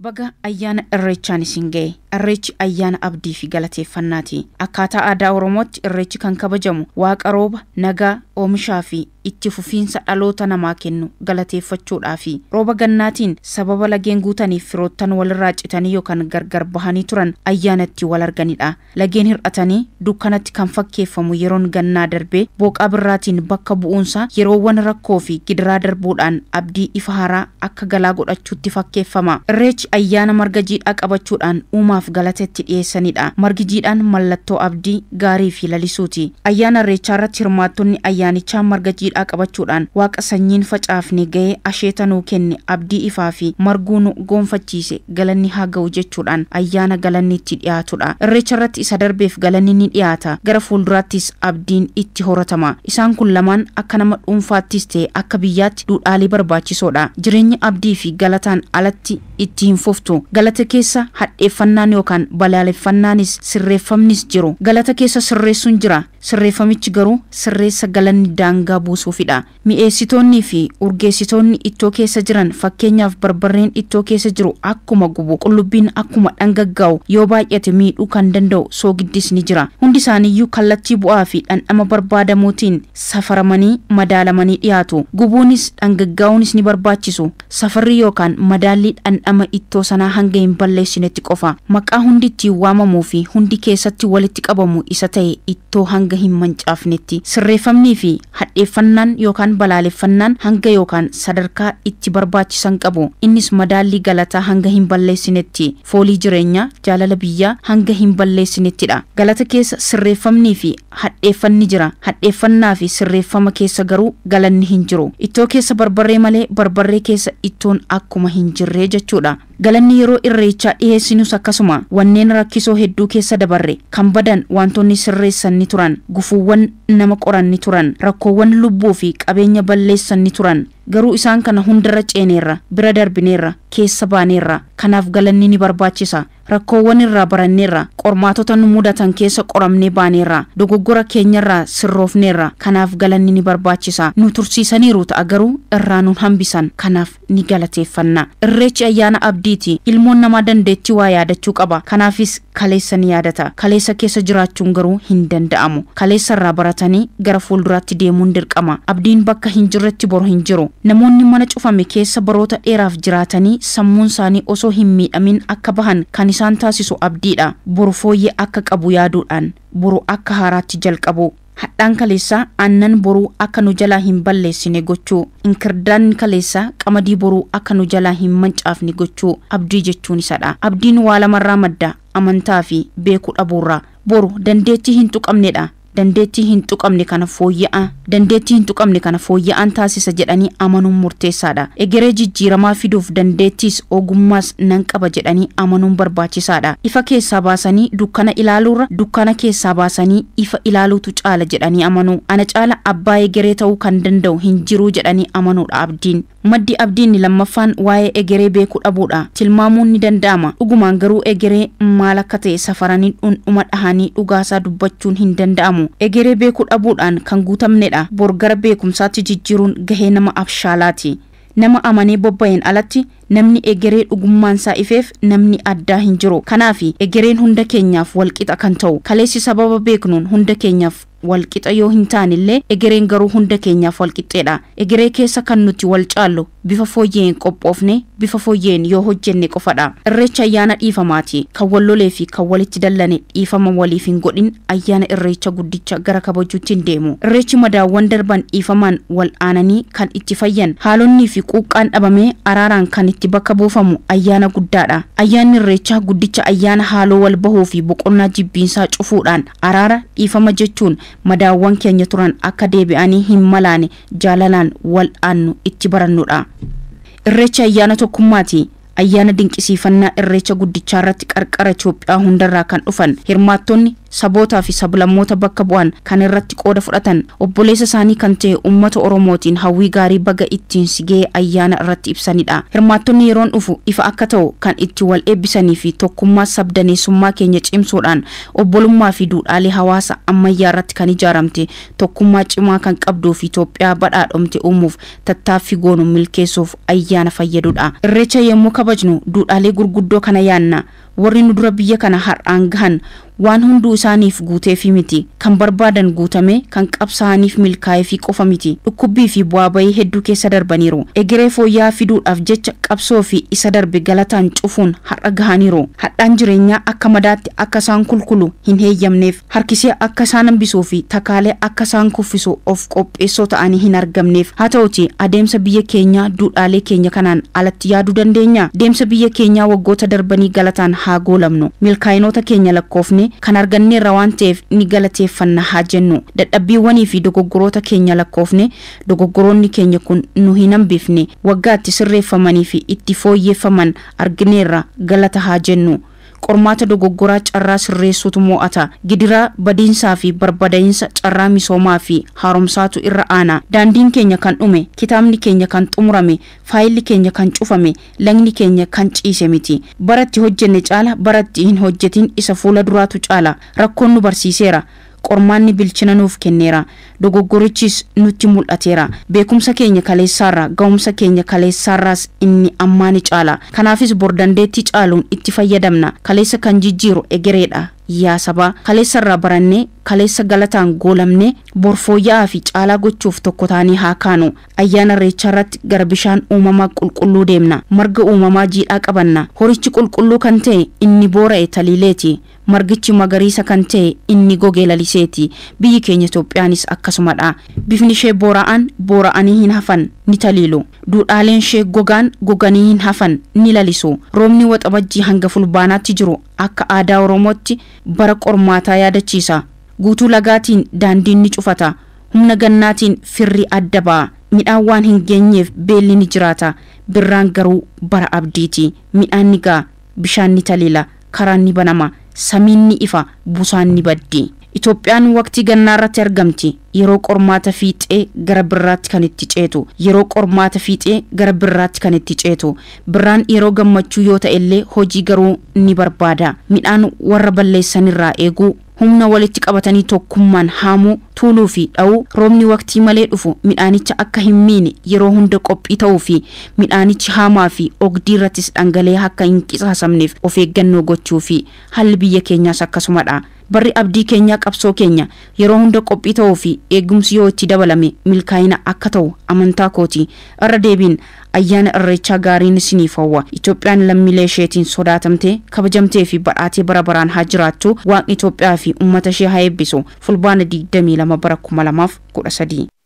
baga ayyaana irreechaan isin ga'e irreechi ayyaana abdii fi galateeffannaati akkaataa aadaa oromootti irreechi kan kabajamu waaqa rooba nagaa oomishaa fi itti fufiinsa dhaloota namaa kennu galateeffachuudhaafi rooba gannaatiin sababa lageen guutaniif firoottan walirraa citanii yookaan gargar bahanii turan ayyaanatti wal arganidha. Lageen hir'atanii dukkanatti kan fakkeeffamu yeroon gannaa darbee booqaa birraatiin bakka bu'uunsaa yeroowwan rakkoo fi gidiraa darbuudhaan abdii ifa haaraa akka galaa godhachuutti fakkeeffama. Irreechi ayyaana marga jiidhaa qabachuudhaan uumaaf galateetti dhiyeessanidha. Margi jiidhaan mallattoo abdii gaarii fi lalisuuti. Ayyaana irreechaa irratti hirmaattonni ayyaanichaa marga jiidhaa jiidhaa qabachuudhaan waaqa sanyiin facaafne ga'ee asheetanuu kenne abdii ifaa fi nu goonfachiise galanni haa ga'u jechuudhaan ayyaana galanni itti dhiyaatudha. Irreecha irratti isa darbeef galanni ni dhiyaata gara fuulduraattis abdiin itti horatama. Isaan kun lamaan akka nama dhuunfaattis ta'e akka biyyaatti duudhaalee barbaachisoodha. Jireenyi abdii fi galataan alatti itti hin fuftu. Galata keessa hadheeffannaan yookaan balaaleffannaanis sirreeffamnis jiru. Galata keessa sirreessuun jira. Sirreeffamichi garuu sirreessa galanni daangaa buusuufidha. Mi'eessitoonnii fi urgeessitoonni ittoo keessa jiran fakkeenyaaf barbarreen ittoo keessa jiru akkuma gubu qullubbiin akkuma dhangaggaa'u yoo baay'ate miidhuu kan danda'u soogiddis ni jira. Hundi isaaniiyyuu kallattii bu'aa fi dhandhama barbaadamuutiin safaramanii madaalamanii dhiyaatu. Gubuunis dhangaggaa'uunis ni barbaachisu. Safarri yookaan madaallii dhandhama ittoo sanaa hanga hin balleessinetti qofa. Maqaa hundi ittiin waamamuu fi hundi keessatti walitti qabamu isa ta'e ittoo hanga hanga hin sirreeffamnii fi hadheeffannaan yookaan balaaleffannaan hanga yookaan sadarkaa itti barbaachisan qabu innis madaallii galataa hanga hin balleessinetti foolii jireenyaa jaalala biyyaa hanga hin balleessinettidha galata keessa sirreeffamnii fi hadheeffanni jira hadheeffannaa fi sirreeffama keessa garuu galanni hin jiru ittoo keessa barbarree malee barbarree keessa ittoon akkuma hin jirree jechuudha galanni yeroo irreechaa dhiheessinus akkasuma wanneen rakkisoo hedduu keessa dabarre kan badan wantoonni sirreessan ni turan gufuuwwan nama qoran ni turan rakkoowwan lubbuu fi qabeenya balleessan ni turan garuu isaan kana hundarra ceeneerra bira darbineerra keessa baaneerra kanaaf galanni ni barbaachisa rakkoowwan irraa baranneerra qormaatota nu mudatan keessa qoramnee baaneerra dogoggora keenyarraa sirroofneerra kanaaf galanni ni barbaachisa nu tursiisaniiru ta'a garuu irraa nuun hambisan kanaaf ni galateeffanna irreechi ayyaana abdiiti ilmoon namaa dandeettii waa yaadachuu qaba kanaafis kaleessa ni yaadata kaleessa keessa jiraachuun garuu hin danda'amu kaleessa irraa baratanii gara fuulduraatti deemuun dirqama abdiin bakka hin jirretti boru hin jiru namoonni mana cufame keessa baroota dheeraaf jiraatanii sammuun isaanii osoo hin miidhamin akka bahan kan isaan taasisu abdiidha. Boru fooyyee akka qabu yaaduudhaan boru akka haaraatti jalqabu. Hadhaan kaleessaa aannan boruu akka nu jalaa hin balleessine gochuu inkirdaan kaleessaa qamadii boruu akka nu jalaa hin mancaafne gochuu abdii jechuun isadha. Abdiin waa lamarraa madda amantaa fi beekuu dhabuurra boru dandeettii hin tuqamnedha. dandeettii hin tuqamne kana fooyya'aa fooyya'aan taasisa jedhanii amanuun murteessaadha egeree jijjiiramaa fiduuf dandeettis ogummaas nan qaba jedhanii amanuun barbaachisaadha ifa keessaa baasanii dukkana ilaaluurra dukkana keessaa baasanii ifa ilaaluutu caala jedhanii amanu ana caala abbaa egeree ta'uu kan danda'u hin jiruu jedhanii amanuudha abdiin maddi abdiin lammaffaan waa'ee egeree beekuu dhabuudha tilmaamuun ni danda'ama dhugumaan garuu egeree maal akka ta'e safaranii dhundhuma dhahanii dhugaasaa dubbachuun hin danda'amu jedhamu egeree beekuu dhabuudhaan kan guutamnedha. Borgara beekumsaatti jijjiiruun gahee nama abshaalaati. Nama amanee bobba'een alatti namni egeree dhugummaan isaa ifeef namni addaa hin jiru. Kanaaf egereen hunda keenyaaf walqixa kan ta'u kaleessi sababa beeknuun hunda keenyaaf walqixa yoo hin taanillee egereen garuu hunda keenyaaf walqixxeedha egeree keessa kan nuti wal caallu bifa fooyyeen qophoofne bifa fooyyeen yoo hojjenne qofadha irreecha ayyaana dhiifamaati kan wal lolee fi kan walitti dallane dhiifama waliif hin godhin ayyaana irreecha guddicha gara kabajuutti hin deemu irreechi madaawwan darban dhiifamaan wal aananii kan itti fayyan haalonnii fi quuqqaan dhabamee araaraan kan itti bakka buufamu ayyaana guddaadha ayyaanni irreechaa guddicha ayyaana haaloo wal bahuu fi boqonnaa jibbiinsaa cufuudhaan araara dhiifama jechuun madaawwan keenya turan akka deebi'anii hin malaane jaalalaan wal aannu itti barannudha. Irreecha ayyaana tokkummaati. Ayyaana dinqisiifannaa irreecha guddichaarratti qarqara Itoophiyaa hundarraa kan dhufan hirmaattonni sabootaa fi sablammoota bakka bu'an kan irratti qooda fudhatan obboleessa isaanii kan ta'e uummata oromootiin hawwii gaarii baga ittiin sigee ayyaana irratti ibsanidha hirmaattonni yeroon dhufu ifa akka ta'u kan itti wal eebbisanii fi tokkummaa sabdaneessummaa keenya cimsuudhaan obbolummaa fi duudhaalee hawaasa ammayyaa irratti kan ijaaramte tokkummaa cimaa kan qabduu fi Itoophiyaa badhaadhomte uumuuf tattaaffii goonu milkeessuuf ayyaana fayyadudha irreecha yommuu kabajnu duudhaalee gurguddoo kana yaanna warri nu dura biyya waan hunduu isaaniif guuteefi miti kan barbaadan guutame kan qabsa'aniif milkaa'eefi qofa miti dhukkubbii fi bu'aa bayii hedduu keessa darbaniiru egeree fooyyaa fiduudhaaf jecha qabsoo fi isa darbe galataan cufuun har'a gahaniiru hadhaan jireenyaa akka madaatti akka isaan kulkulu hin heeyyamneef harkisee akka isaan hambisuu fi takaalee akka isaan kuffisu of qopheessoo ta'anii hin argamneef haa ta'uti adeemsa biyya keenyaa duudhaalee keenya kanaan alatti yaaduu dandeenya deemsa biyya keenyaa waggoota darbanii galataan haa goolamnu milkaa'inoota keenya lakkoofne kan arganneerra waan ta'eef ni galateeffanna haa jennu dadhabbiiwwanii fi dogoggoroota keenya lakkoofne dogoggoroonni keenya kun nu hin hambifne waggaatti sirreeffamanii fi itti fooyyeffaman argineerra galata haa jennu. qormaata dogoggoraa carraa sirreessuutu moo'ataa gidiraa badiinsaa fi barbada'iinsa carraa misoomaa fi haaromsaatu irra aana daandiin keenya kan dhume kitaabni keenya kan xumurame faayilli keenya kan cufame lagni keenya kan ciise miti baratti hojjenne caala baratti hin hojjetiin isa fuula duraatu caala rakkoon nu barsiiseera qormaanni bilchina nuuf kenneera dogoggorichis nutti mul'ateera beekumsa keenya kaleessaarra gahumsa keenya kaleessaarraas inni ammaa ni caala kanaafis bor caaluun itti fayyadamna kaleessa kan jijjiiru egereedha yaa kaleessarraa barannee kaleessa galataan goolamne borfooyya'aa fi caalaa gochuuf tokko taanii haa kaanu ayyaana irratti gara bishaan uumamaa qulqulluu deemna marga uumamaa jiidhaa qabanna horichi qulqulluu kan ta'e inni boora'e taliileeti margichi magariisa kan ta'e inni gogee laliseeti biyyi keenya Itoophiyaanis akkasumadha bifni ishee boora'aan boora'anii hin hafan ni taliilu duudhaaleen ishee gogaan goganii hin hafan ni lalisu roobni bajjii hanga fulbaanaatti jiru akka aadaa Oromootti bara qormaataa yaadachiisa guutuu lagaatiin daandiin ni cufata humna gannaatiin firri adda ba'a midhaan waan hin geenyeef beelli ni jiraata birraan garuu bara abdiiti midhaan ni bishaan ni karaan ni banama samiinni ifa busaan ni baddi Itoophiyaan waqtii gannaa irratti argamti yeroo qormaata fiixee gara birraatti kan itti ceetu yeroo qormaata fiixee gara birraatti kan itti ceetu birraan yeroo gammachuu yoo illee hojii garuu ni barbaada midhaan warra balleessanirraa eeguu humna walitti qabatanii tokkummaan haamuu tuuluu fi dha'uu roobni waqtii malee dhufu midhaanicha akka hin miine yeroo hunda qophii ta'uu fi midhaanichi haamaa fi ogdii irrattis dhangalee akka hin qisaasamneef of eeggannoo gochuu fi haalli biyya keenyaas akkasumadha. barri abdii keenyaa qabsoo keenya yeroo hunda qophii ta'uu fi eegumsi yoo itti dabalame milkaa'ina akka ta'u amantaa kooti irra deebiin ayyaana irreechaa gaariin sinii fawwa itoophiyaan lammiilee isheetiin sodaatamtee kabajamtee fi badhaatee bara baraan haa jiraatu waaqni itoophiyaa fi uummata ishee haa eebbisu fulbaana 22 bara 2013